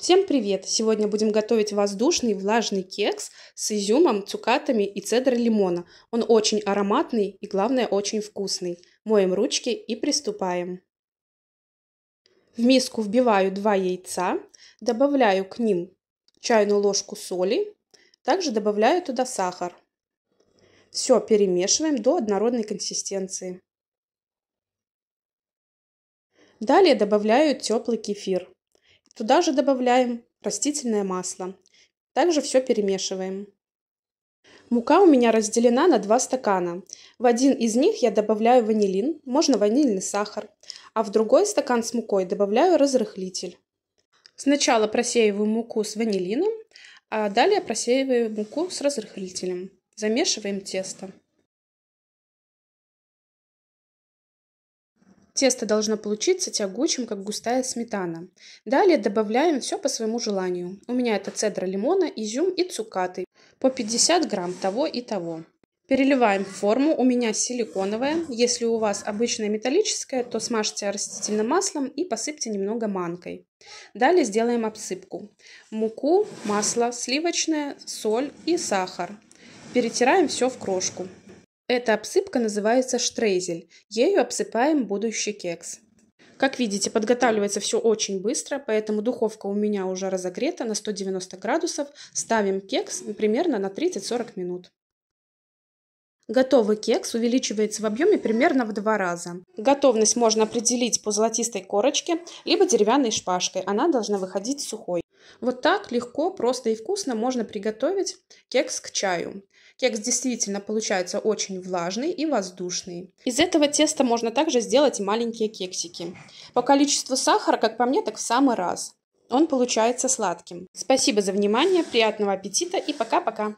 Всем привет! Сегодня будем готовить воздушный влажный кекс с изюмом, цукатами и цедрой лимона. Он очень ароматный и, главное, очень вкусный. Моем ручки и приступаем. В миску вбиваю 2 яйца, добавляю к ним чайную ложку соли, также добавляю туда сахар. Все перемешиваем до однородной консистенции. Далее добавляю теплый кефир. Туда же добавляем растительное масло. Также все перемешиваем. Мука у меня разделена на два стакана. В один из них я добавляю ванилин, можно ванильный сахар, а в другой стакан с мукой добавляю разрыхлитель. Сначала просеиваю муку с ванилином, а далее просеиваю муку с разрыхлителем. Замешиваем тесто. Тесто должно получиться тягучим, как густая сметана. Далее добавляем все по своему желанию. У меня это цедра лимона, изюм и цукаты. По 50 грамм того и того. Переливаем в форму, у меня силиконовая, если у вас обычная металлическая, то смажьте растительным маслом и посыпьте немного манкой. Далее сделаем обсыпку. Муку, масло, сливочное, соль и сахар. Перетираем все в крошку. Эта обсыпка называется штрейзель. Ею обсыпаем будущий кекс. Как видите, подготавливается все очень быстро, поэтому духовка у меня уже разогрета на 190 градусов. Ставим кекс примерно на 30-40 минут. Готовый кекс увеличивается в объеме примерно в два раза. Готовность можно определить по золотистой корочке, либо деревянной шпажкой. Она должна выходить сухой. Вот так легко, просто и вкусно можно приготовить кекс к чаю. Кекс действительно получается очень влажный и воздушный. Из этого теста можно также сделать маленькие кексики. По количеству сахара, как по мне, так в самый раз. Он получается сладким. Спасибо за внимание, приятного аппетита и пока-пока!